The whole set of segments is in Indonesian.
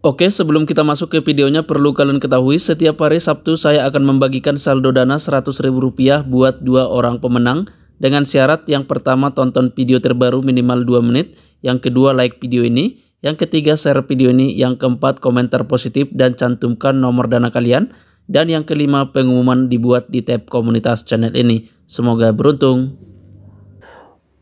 Oke, sebelum kita masuk ke videonya perlu kalian ketahui setiap hari Sabtu saya akan membagikan saldo dana rp rupiah buat dua orang pemenang dengan syarat yang pertama tonton video terbaru minimal 2 menit, yang kedua like video ini, yang ketiga share video ini, yang keempat komentar positif dan cantumkan nomor dana kalian, dan yang kelima pengumuman dibuat di tab komunitas channel ini. Semoga beruntung.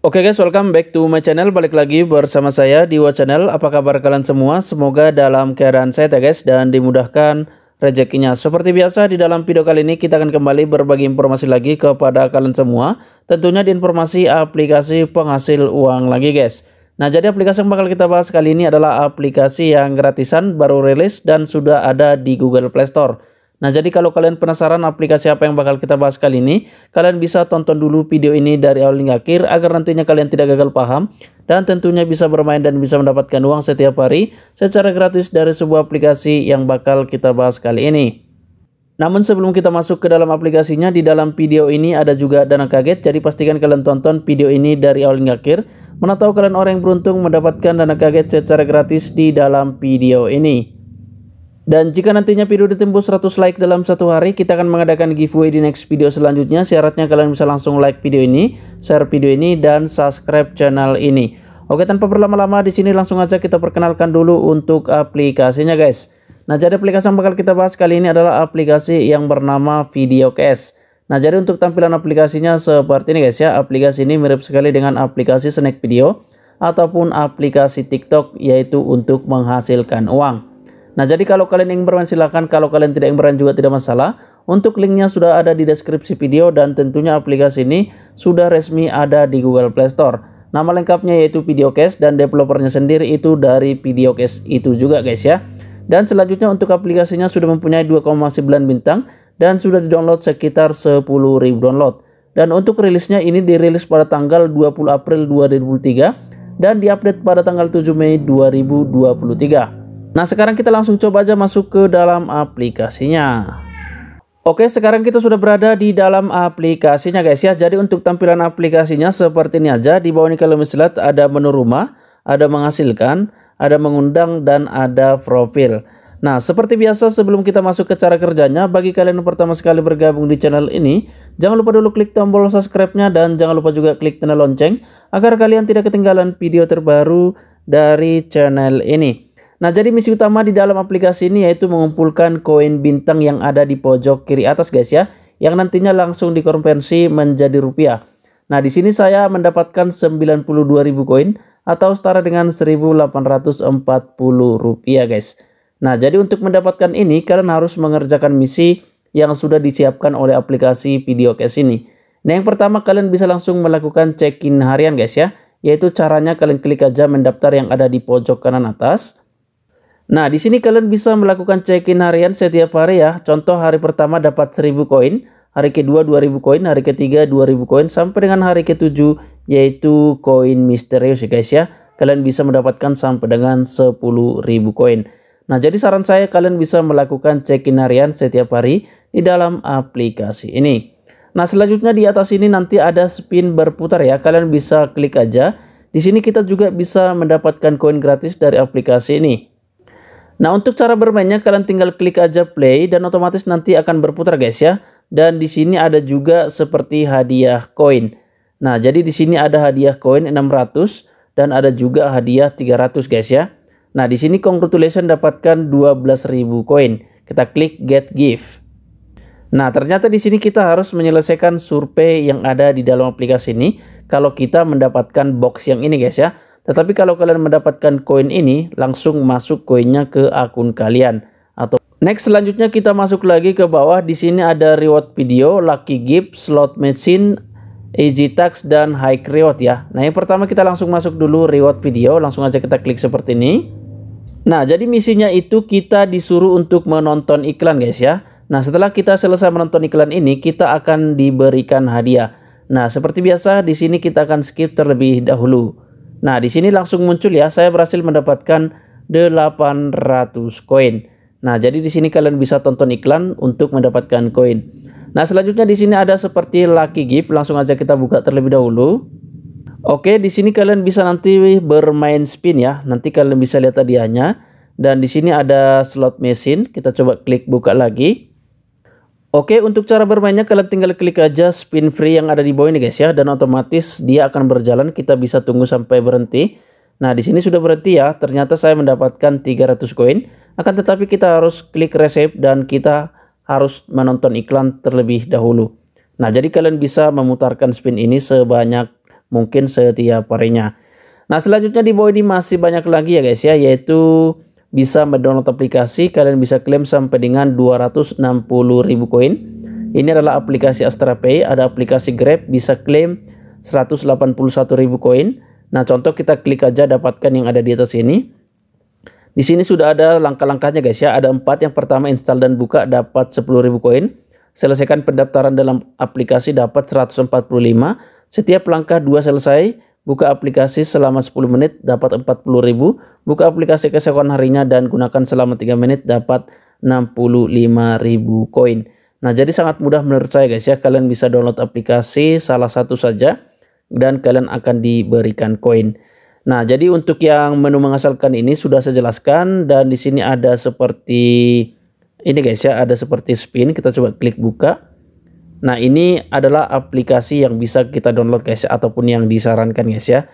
Oke okay guys, welcome back to my channel. Balik lagi bersama saya di Wa Channel. Apa kabar kalian semua? Semoga dalam keadaan sehat ya guys dan dimudahkan rezekinya. Seperti biasa di dalam video kali ini kita akan kembali berbagi informasi lagi kepada kalian semua. Tentunya di informasi aplikasi penghasil uang lagi guys. Nah jadi aplikasi yang bakal kita bahas kali ini adalah aplikasi yang gratisan baru rilis dan sudah ada di Google Play Store. Nah, jadi kalau kalian penasaran aplikasi apa yang bakal kita bahas kali ini, kalian bisa tonton dulu video ini dari awal hingga akhir agar nantinya kalian tidak gagal paham dan tentunya bisa bermain dan bisa mendapatkan uang setiap hari secara gratis dari sebuah aplikasi yang bakal kita bahas kali ini. Namun sebelum kita masuk ke dalam aplikasinya, di dalam video ini ada juga dana kaget, jadi pastikan kalian tonton video ini dari awal hingga akhir. Mana kalian orang yang beruntung mendapatkan dana kaget secara gratis di dalam video ini. Dan jika nantinya video ditembus 100 like dalam satu hari, kita akan mengadakan giveaway di next video selanjutnya. Syaratnya kalian bisa langsung like video ini, share video ini, dan subscribe channel ini. Oke, tanpa berlama-lama, di sini langsung aja kita perkenalkan dulu untuk aplikasinya guys. Nah, jadi aplikasi yang bakal kita bahas kali ini adalah aplikasi yang bernama VideoCast. Nah, jadi untuk tampilan aplikasinya seperti ini guys ya. Aplikasi ini mirip sekali dengan aplikasi Snack Video ataupun aplikasi TikTok yaitu untuk menghasilkan uang. Nah, jadi kalau kalian ingin bermain silahkan, kalau kalian tidak ingin bermain juga tidak masalah. Untuk linknya sudah ada di deskripsi video dan tentunya aplikasi ini sudah resmi ada di Google Play Store. Nama lengkapnya yaitu VideoCast dan developernya sendiri itu dari VideoCast itu juga guys ya. Dan selanjutnya untuk aplikasinya sudah mempunyai 2,9 bintang dan sudah di-download sekitar 10.000 download. Dan untuk rilisnya ini dirilis pada tanggal 20 April 2023 dan diupdate pada tanggal 7 Mei 2023. Nah sekarang kita langsung coba aja masuk ke dalam aplikasinya. Oke sekarang kita sudah berada di dalam aplikasinya guys ya. Jadi untuk tampilan aplikasinya seperti ini aja. Di bawah ini kalau misalnya ada menu rumah, ada menghasilkan, ada mengundang, dan ada profil. Nah, seperti biasa sebelum kita masuk ke cara kerjanya, bagi kalian yang pertama sekali bergabung di channel ini, jangan lupa dulu klik tombol subscribe-nya dan jangan lupa juga klik tanda lonceng agar kalian tidak ketinggalan video terbaru dari channel ini. Nah, jadi misi utama di dalam aplikasi ini yaitu mengumpulkan koin bintang yang ada di pojok kiri atas guys ya, yang nantinya langsung dikonversi menjadi rupiah. Nah, di sini saya mendapatkan 92.000 koin atau setara dengan 1.840 rupiah guys. Nah, jadi untuk mendapatkan ini kalian harus mengerjakan misi yang sudah disiapkan oleh aplikasi video case ini. Nah, yang pertama kalian bisa langsung melakukan check-in harian guys ya, yaitu caranya kalian klik aja mendaftar yang ada di pojok kanan atas. Nah, di sini kalian bisa melakukan check-in harian setiap hari ya. Contoh hari pertama dapat 1000 koin, hari kedua 2000 koin, hari ketiga 2000 koin sampai dengan hari ketujuh yaitu koin misterius ya guys ya. Kalian bisa mendapatkan sampai dengan 10.000 koin. Nah, jadi saran saya kalian bisa melakukan check-in harian setiap hari di dalam aplikasi ini. Nah, selanjutnya di atas ini nanti ada spin berputar ya. Kalian bisa klik aja. Di sini kita juga bisa mendapatkan koin gratis dari aplikasi ini. Nah untuk cara bermainnya kalian tinggal klik aja play dan otomatis nanti akan berputar guys ya. Dan di sini ada juga seperti hadiah koin. Nah jadi di sini ada hadiah koin 600 dan ada juga hadiah 300 guys ya. Nah di sini congratulation dapatkan 12.000 koin. Kita klik get gift. Nah ternyata di sini kita harus menyelesaikan survei yang ada di dalam aplikasi ini. Kalau kita mendapatkan box yang ini guys ya. Tetapi kalau kalian mendapatkan koin ini, langsung masuk koinnya ke akun kalian. Atau next selanjutnya kita masuk lagi ke bawah. Di sini ada reward video, lucky gift, slot machine, easy tax dan high reward ya. Nah yang pertama kita langsung masuk dulu reward video. Langsung aja kita klik seperti ini. Nah jadi misinya itu kita disuruh untuk menonton iklan guys ya. Nah setelah kita selesai menonton iklan ini kita akan diberikan hadiah. Nah seperti biasa di sini kita akan skip terlebih dahulu. Nah, di sini langsung muncul ya, saya berhasil mendapatkan 800 koin. Nah, jadi di sini kalian bisa tonton iklan untuk mendapatkan koin. Nah, selanjutnya di sini ada seperti lucky gift, langsung aja kita buka terlebih dahulu. Oke, di sini kalian bisa nanti bermain spin ya. Nanti kalian bisa lihat hadiahnya. Dan di sini ada slot mesin, kita coba klik buka lagi. Oke untuk cara bermainnya kalian tinggal klik aja spin free yang ada di bawah ini guys ya dan otomatis dia akan berjalan kita bisa tunggu sampai berhenti. Nah di sini sudah berhenti ya ternyata saya mendapatkan 300 koin akan tetapi kita harus klik resep dan kita harus menonton iklan terlebih dahulu. Nah jadi kalian bisa memutarkan spin ini sebanyak mungkin setiap harinya. Nah selanjutnya di bawah ini masih banyak lagi ya guys ya yaitu bisa mendownload aplikasi kalian bisa klaim sampai dengan 260.000 koin ini adalah aplikasi AstraPay. ada aplikasi Grab bisa klaim 181.000 koin nah contoh kita klik aja dapatkan yang ada di atas ini di sini sudah ada langkah-langkahnya guys ya ada empat yang pertama install dan buka dapat 10.000 koin selesaikan pendaftaran dalam aplikasi dapat 145 setiap langkah dua selesai Buka aplikasi selama 10 menit dapat 40.000. Buka aplikasi keseluruhan harinya dan gunakan selama 3 menit dapat 65.000 koin. Nah, jadi sangat mudah menurut saya guys ya. Kalian bisa download aplikasi salah satu saja dan kalian akan diberikan koin. Nah, jadi untuk yang menu menghasilkan ini sudah saya jelaskan dan di sini ada seperti ini guys ya, ada seperti spin. Kita coba klik buka. Nah ini adalah aplikasi yang bisa kita download guys ya, ataupun yang disarankan guys ya.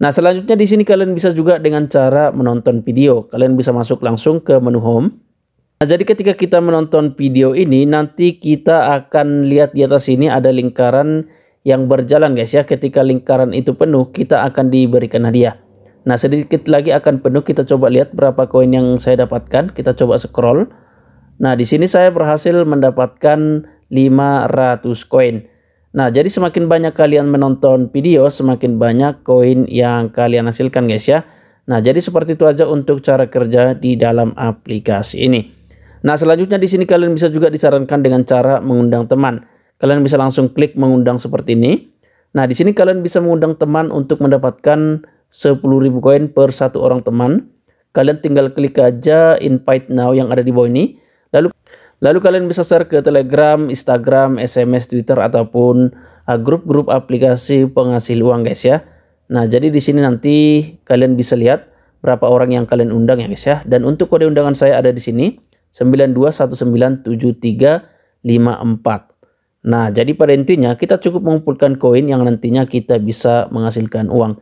Nah selanjutnya di sini kalian bisa juga dengan cara menonton video. Kalian bisa masuk langsung ke menu home. Nah jadi ketika kita menonton video ini nanti kita akan lihat di atas sini ada lingkaran yang berjalan guys ya. Ketika lingkaran itu penuh kita akan diberikan hadiah. Nah sedikit lagi akan penuh kita coba lihat berapa koin yang saya dapatkan. Kita coba scroll. Nah di sini saya berhasil mendapatkan 500 koin. Nah, jadi semakin banyak kalian menonton video, semakin banyak koin yang kalian hasilkan guys ya. Nah, jadi seperti itu aja untuk cara kerja di dalam aplikasi ini. Nah, selanjutnya di sini kalian bisa juga disarankan dengan cara mengundang teman. Kalian bisa langsung klik mengundang seperti ini. Nah, di sini kalian bisa mengundang teman untuk mendapatkan 10.000 koin per satu orang teman. Kalian tinggal klik aja invite now yang ada di bawah ini. Lalu kalian bisa share ke Telegram, Instagram, SMS, Twitter ataupun uh, grup-grup aplikasi penghasil uang guys ya. Nah, jadi di sini nanti kalian bisa lihat berapa orang yang kalian undang ya guys ya. Dan untuk kode undangan saya ada di sini 92197354. Nah, jadi pada intinya kita cukup mengumpulkan koin yang nantinya kita bisa menghasilkan uang.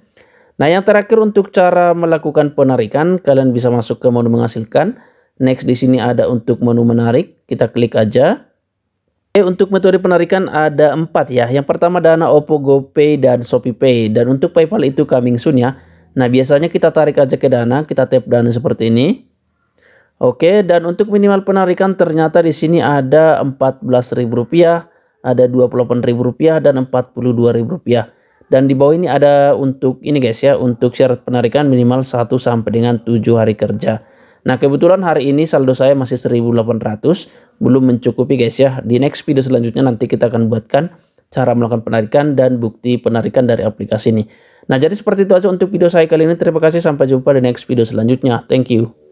Nah, yang terakhir untuk cara melakukan penarikan, kalian bisa masuk ke menu menghasilkan Next di sini ada untuk menu menarik, kita klik aja. Oke, eh, untuk metode penarikan ada empat ya. Yang pertama Dana, Oppo, GoPay, dan ShopeePay. Dan untuk PayPal itu coming soon ya. Nah, biasanya kita tarik aja ke Dana, kita tap Dana seperti ini. Oke, dan untuk minimal penarikan ternyata di sini ada rp rupiah, ada rp rupiah dan rp rupiah. Dan di bawah ini ada untuk ini guys ya, untuk syarat penarikan minimal 1 sampai dengan 7 hari kerja. Nah kebetulan hari ini saldo saya masih 1800 belum mencukupi guys ya. Di next video selanjutnya nanti kita akan buatkan cara melakukan penarikan dan bukti penarikan dari aplikasi ini. Nah jadi seperti itu aja untuk video saya kali ini. Terima kasih sampai jumpa di next video selanjutnya. Thank you.